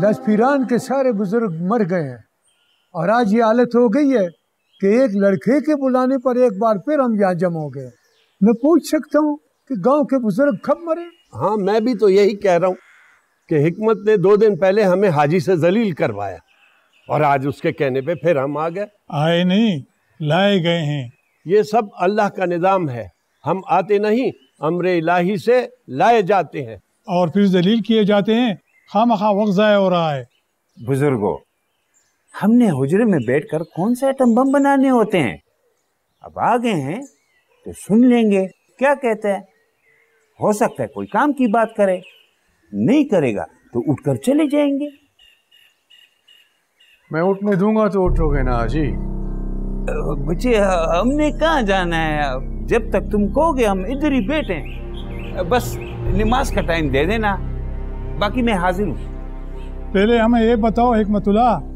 लाजपीरान के सारे बुज़ुर्ग मर गए हैं और आज ये हालत हो गई है कि एक लड़के के बुलाने पर एक बार फिर हम यहाँ जमा हो गए मैं पूछ सकता हूँ कि गांव के बुजुर्ग कब मरे हाँ मैं भी तो यही कह रहा हूँ कि हिकमत ने दो दिन पहले हमें हाजी से जलील करवाया और आज उसके कहने पे फिर हम आ गए आए नहीं लाए गए हैं ये सब अल्लाह का निज़ाम है हम आते नहीं अमरे इलाही से लाए जाते हैं और फिर जलील किए जाते हैं खाम खा वक्त जाये हो रहा है बुजुर्गो हमने हुजरे में बैठकर कौन से एटम बम बनाने होते हैं अब आ गए हैं तो सुन लेंगे क्या कहते हैं हो सकता है कोई काम की बात करे नहीं करेगा तो उठकर चले जाएंगे मैं उठने दूंगा तो उठोगे ना जी बच्चे हमने कहा जाना है जब तक तुम कहोगे हम इधर ही बैठे बस नमाज का टाइम दे देना बाकी मैं हाजिर हूँ पहले हमें ये बताओ एक मतुला